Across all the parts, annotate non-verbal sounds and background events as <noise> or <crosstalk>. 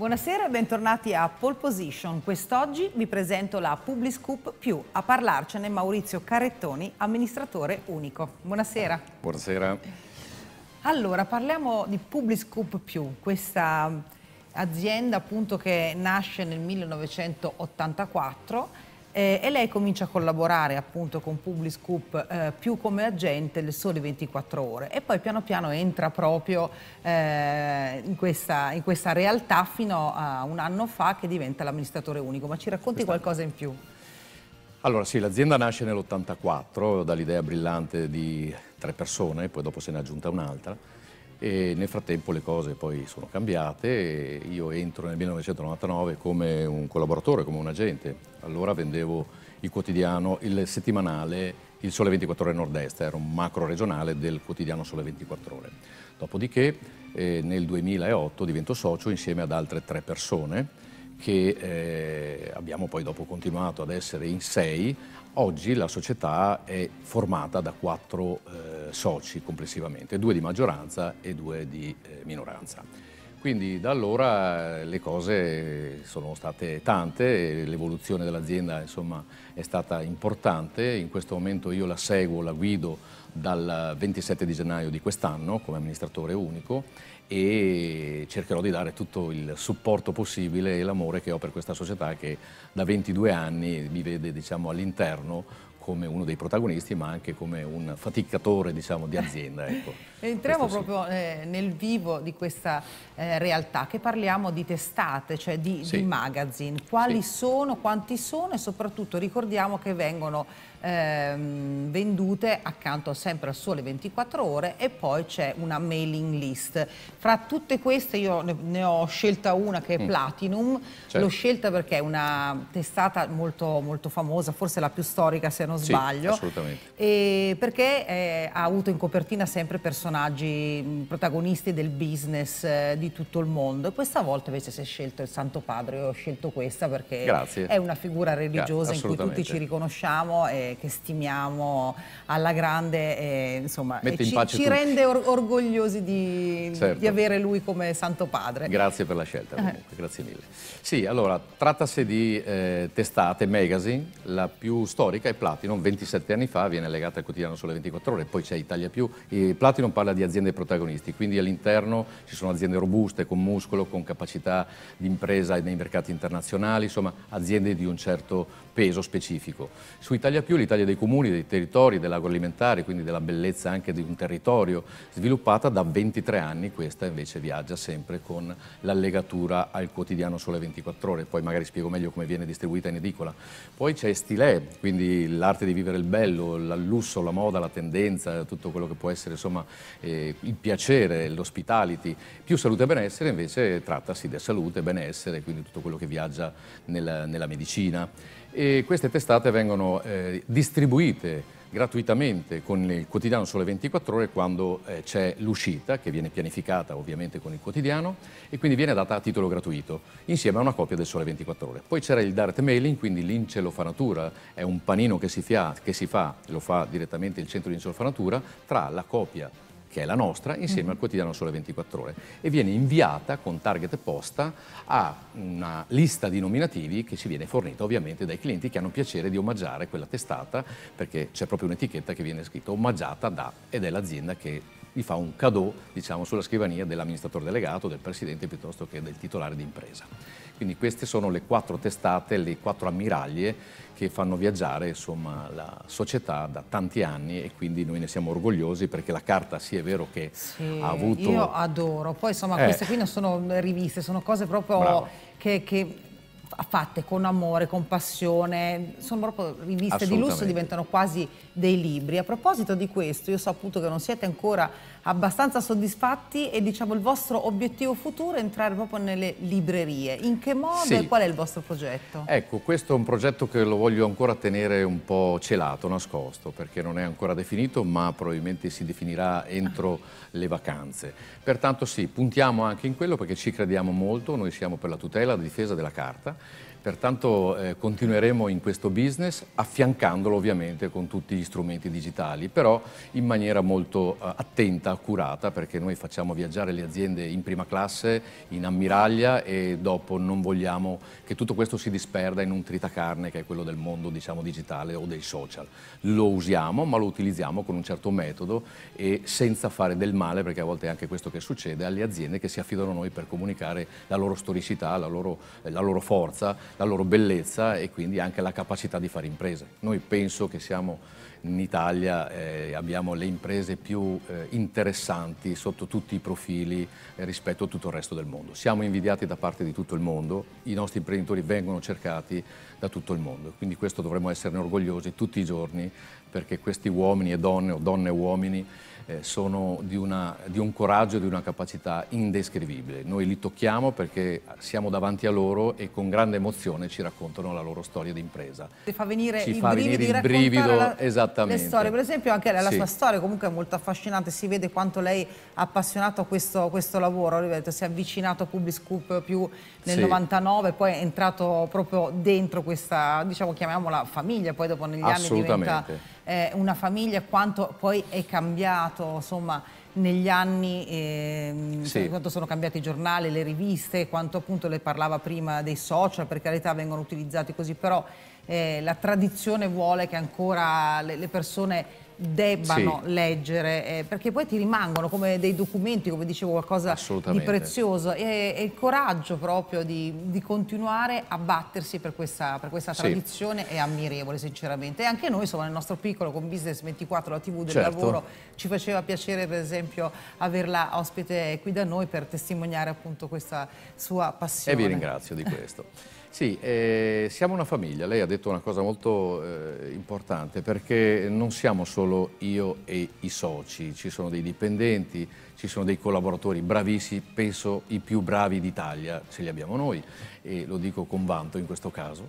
Buonasera e bentornati a Pole Position. Quest'oggi vi presento la Publiscoop più. A parlarcene Maurizio Carrettoni, amministratore unico. Buonasera. Buonasera. Allora, parliamo di Publiscoop più, questa azienda appunto che nasce nel 1984 eh, e lei comincia a collaborare appunto con Publiscoop eh, più come agente le sole 24 ore e poi piano piano entra proprio eh, in, questa, in, questa, realtà fino a un anno fa che diventa l'amministratore unico. Ma ci racconti qualcosa in più? Allora sì, l'azienda nasce nell'84 dall'idea brillante di tre persone, poi dopo se ne è aggiunta un'altra e nel frattempo le cose poi sono cambiate io entro nel 1999 come un collaboratore, come un agente. Allora vendevo il quotidiano, il settimanale Il Sole 24 Ore Nord-Est, era un macro regionale del quotidiano Sole 24 Ore. Dopodiché eh, nel 2008 divento socio insieme ad altre tre persone che eh, abbiamo poi dopo continuato ad essere in sei, oggi la società è formata da quattro eh, soci complessivamente, due di maggioranza e due di eh, minoranza. Quindi da allora eh, le cose sono state tante, l'evoluzione dell'azienda è stata importante, in questo momento io la seguo, la guido dal 27 di gennaio di quest'anno come amministratore unico e cercherò di dare tutto il supporto possibile e l'amore che ho per questa società che da 22 anni mi vede diciamo, all'interno come uno dei protagonisti ma anche come un faticatore diciamo, di azienda. <laughs> Ecco. Entriamo Questo proprio sì. eh, nel vivo di questa eh, realtà che parliamo di testate, cioè di, sì. di magazine, quali sì. sono, quanti sono e soprattutto ricordiamo che vengono ehm, vendute accanto sempre al sole 24 ore e poi c'è una mailing list. Fra tutte queste io ne, ne ho scelta una che è mm. Platinum, certo. l'ho scelta perché è una testata molto, molto famosa, forse la più storica se non sbaglio. Sì, assolutamente. perché eh, ha avuto in copertina sempre personaggi protagonisti del business eh, di tutto il mondo. E questa volta invece si è scelto il Santo Padre, io ho scelto questa perché Grazie. è una figura religiosa Grazie, in cui tutti ci riconosciamo e che stimiamo alla grande e insomma e ci, ci rende or orgogliosi di, certo. di, avere lui come Santo Padre. Grazie per la scelta eh. comunque, grazie mille. Sì, allora, trattasi di eh, testate magazine, la più storica è Plato Platinum, 27 anni fa, viene legata al quotidiano Sole 24 Ore, poi c'è Italia Più, e Platinum parla di aziende protagonisti, quindi all'interno ci sono aziende robuste, con muscolo, con capacità di impresa nei mercati internazionali, insomma aziende di un certo peso specifico. Su Italia Più l'Italia dei comuni, dei territori, dell'agroalimentare, quindi della bellezza anche di un territorio, sviluppata da 23 anni, questa invece viaggia sempre con l'allegatura al quotidiano Sole 24 Ore, poi magari spiego meglio come viene distribuita in edicola. Poi c'è Stilè, quindi la l'arte di vivere il bello, il lusso, la moda, la tendenza, tutto quello che può essere insomma, eh, il piacere, l'ospitality. Più salute e benessere invece trattasi di salute e benessere, quindi tutto quello che viaggia nella, nella medicina. E queste testate vengono eh, distribuite gratuitamente con il quotidiano Sole 24 Ore quando eh, c'è l'uscita, che viene pianificata ovviamente con il quotidiano, e quindi viene data a titolo gratuito, insieme a una copia del Sole 24 Ore. Poi c'era il Dart Mailing, quindi l'incelofanatura, è un panino che si, fia, che si fa, lo fa direttamente il centro di incelofanatura, tra la copia che è la nostra, insieme mm. al quotidiano Sole 24 Ore e viene inviata con target posta a una lista di nominativi che ci viene fornita ovviamente dai clienti che hanno piacere di omaggiare quella testata perché c'è proprio un'etichetta che viene scritta omaggiata da ed è l'azienda che gli fa un cadeau diciamo, sulla scrivania dell'amministratore delegato, del presidente piuttosto che del titolare di impresa. Quindi queste sono le quattro testate, le quattro ammiraglie che fanno viaggiare insomma, la società da tanti anni e quindi noi ne siamo orgogliosi perché la carta sì è vero che sì, ha avuto... Io adoro, poi insomma eh. queste qui non sono riviste, sono cose proprio Bravo. che, che fatte con amore, con passione, sono proprio riviste di lusso, diventano quasi dei libri. A proposito di questo, io ho saputo che non siete ancora abbastanza soddisfatti e diciamo il vostro obiettivo futuro è entrare proprio nelle librerie. In che modo sì. e qual è il vostro progetto? Ecco, questo è un progetto che lo voglio ancora tenere un po' celato, nascosto, perché non è ancora definito, ma probabilmente si definirà entro le vacanze. Pertanto sì, puntiamo anche in quello perché ci crediamo molto, noi siamo per la tutela e la difesa della carta, pertanto eh, continueremo in questo business affiancandolo ovviamente con tutti gli strumenti digitali, però in maniera molto eh, attenta stata curata perché noi facciamo viaggiare le aziende in prima classe, in ammiraglia e dopo non vogliamo che tutto questo si disperda in un tritacarne che è quello del mondo diciamo, digitale o dei social. Lo usiamo ma lo utilizziamo con un certo metodo e senza fare del male perché a volte è anche questo che succede alle aziende che si affidano a noi per comunicare la loro storicità, la loro, la loro forza, la loro bellezza e quindi anche la capacità di fare imprese. Noi penso che siamo in Italia, eh, abbiamo le imprese più eh, interessanti interessanti sotto tutti i profili rispetto a tutto il resto del mondo. Siamo invidiati da parte di tutto il mondo, i nostri imprenditori vengono cercati da tutto il mondo, quindi questo dovremmo esserne orgogliosi tutti i giorni perché questi uomini e donne o donne e uomini eh, sono di, una, di, un coraggio e di una capacità indescrivibile. Noi li tocchiamo perché siamo davanti a loro e con grande emozione ci raccontano la loro storia d'impresa. Ti fa venire ci il fa brivido, venire il brivido la, esattamente. le storie. Per esempio anche lei, la sì. sua storia comunque è molto affascinante, si vede quanto lei è appassionato a questo, questo lavoro, ripeto, si è avvicinato a Public Scoop più nel sì. 99, poi è entrato proprio dentro questa, diciamo, chiamiamola famiglia, poi dopo negli anni diventa eh, una famiglia quanto poi è cambiato insomma, negli anni, ehm, sì. quanto sono cambiati i giornali, le riviste, quanto appunto le parlava prima dei social, per carità vengono utilizzati così, però eh, la tradizione vuole che ancora le, le persone debbano sì. leggere, eh, perché poi ti rimangono come dei documenti, come dicevo, qualcosa di prezioso. E, e, il coraggio proprio di, di continuare a battersi per questa, per questa tradizione sì. è ammirevole, sinceramente. E anche noi, insomma, nel nostro piccolo, con Business 24, la TV del certo. lavoro, ci faceva piacere, per esempio, averla ospite qui da noi per testimoniare appunto questa sua passione. E vi ringrazio di questo. <laughs> Sì, eh, siamo una famiglia, lei ha detto una cosa molto eh, importante perché non siamo solo io e i soci, ci sono dei dipendenti, ci sono dei collaboratori bravissimi, penso i più bravi d'Italia, ce li abbiamo noi e lo dico con vanto in questo caso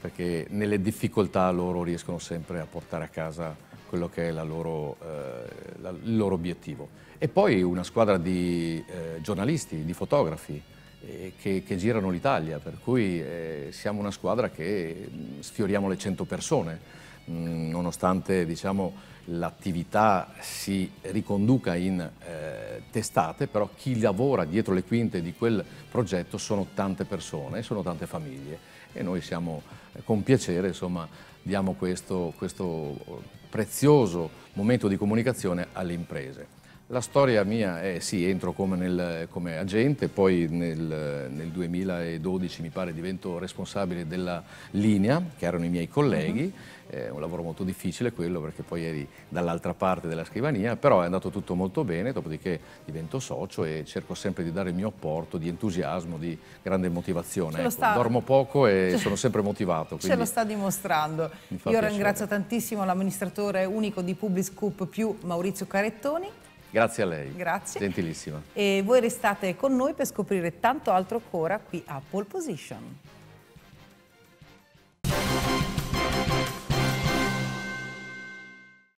perché nelle difficoltà loro riescono sempre a portare a casa quello che è loro, eh, la, il loro obiettivo. E poi una squadra di eh, giornalisti, di fotografi, eh, che, che, girano l'Italia, per cui eh, siamo una squadra che mm, sfioriamo le 100 persone, mh, mm, nonostante diciamo, l'attività si riconduca in eh, testate, però chi lavora dietro le quinte di quel progetto sono tante persone, sono tante famiglie e noi siamo eh, con piacere, insomma, diamo questo, questo oh, prezioso momento di comunicazione alle imprese. La storia mia è sì, entro come, nel, come agente, poi nel, nel, 2012 mi pare divento responsabile della linea, che erano i miei colleghi, uh mhm. -huh. eh, un lavoro molto difficile quello perché poi eri dall'altra parte della scrivania, però è andato tutto molto bene, dopodiché divento socio e cerco sempre di dare il mio apporto di entusiasmo, di grande motivazione. Ecco, sta... Dormo poco e Ce... <laughs> sono sempre motivato. Ce lo sta dimostrando. Io piacere. ringrazio tantissimo l'amministratore unico di Public Scoop più Maurizio Carettoni. Grazie a lei. Grazie. Gentilissima. E voi restate con noi per scoprire tanto altro ancora qui a Pole Position.